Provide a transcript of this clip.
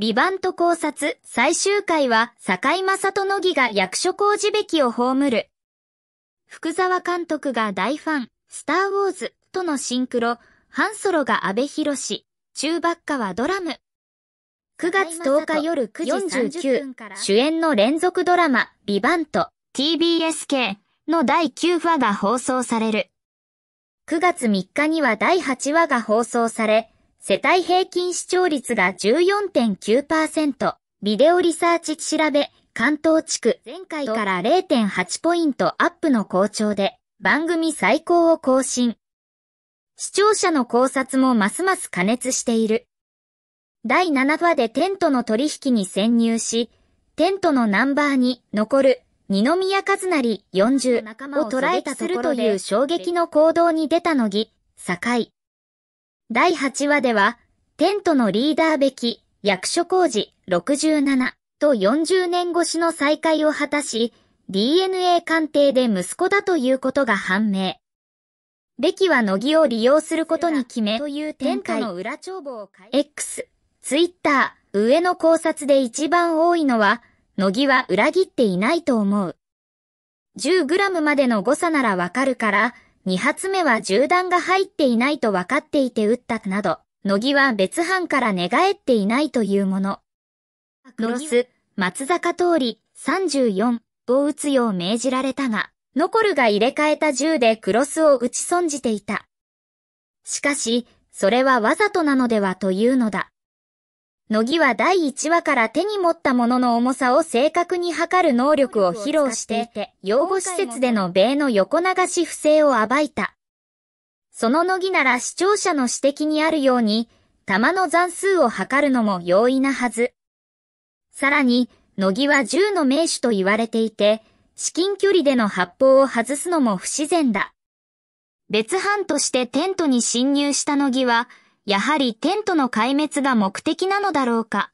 ビバント考察最終回は坂井正人乃木が役所工事べきを葬る。福沢監督が大ファン、スターウォーズとのシンクロ、ハンソロが安倍博士、中ばっかはドラム。9月10日夜9時49主演の連続ドラマ、ビバント TBSK の第9話が放送される。9月3日には第8話が放送され、世帯平均視聴率が14.9%、ビデオリサーチ調べ、関東地区、前回から0.8ポイントアップの好調で、番組最高を更新。視聴者の考察もますます加熱している。第7話でテントの取引に潜入し、テントのナンバーに残る二宮和成40を捉えたするという衝撃の行動に出たのぎ、堺。第8話では、テントのリーダーべき役所工事67と40年越しの再会を果たし、DNA 鑑定で息子だということが判明。べきは乃木を利用することに決め、という展開の裏帳簿を X、ツイッター、上の考察で一番多いのは、乃木は裏切っていないと思う。1 0ムまでの誤差ならわかるから、2発目は銃弾が入っていないと分かっていて撃ったなど、乃木は別班から寝返っていないというもの。クロス、松坂通り、34を撃つよう命じられたが、ノコルが入れ替えた銃でクロスを撃ち損じていた。しかし、それはわざとなのではというのだ。乃木は第1話から手に持ったものの重さを正確に測る能力を披露していて、養護施設での米の横流し不正を暴いた。その乃木なら視聴者の指摘にあるように、玉の残数を測るのも容易なはず。さらに、乃木は銃の名手と言われていて、至近距離での発砲を外すのも不自然だ。別班としてテントに侵入した乃木は、やはりテントの壊滅が目的なのだろうか。